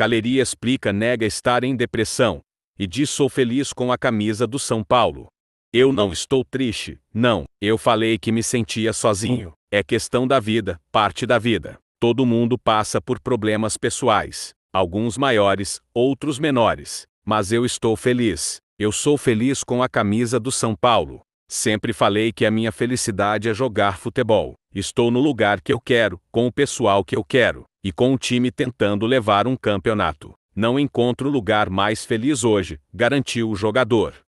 Caleri explica nega estar em depressão, e diz sou feliz com a camisa do São Paulo. Eu não estou triste, não, eu falei que me sentia sozinho. É questão da vida, parte da vida. Todo mundo passa por problemas pessoais, alguns maiores, outros menores. Mas eu estou feliz. Eu sou feliz com a camisa do São Paulo. Sempre falei que a minha felicidade é jogar futebol. Estou no lugar que eu quero, com o pessoal que eu quero. E com o time tentando levar um campeonato. Não encontro lugar mais feliz hoje, garantiu o jogador.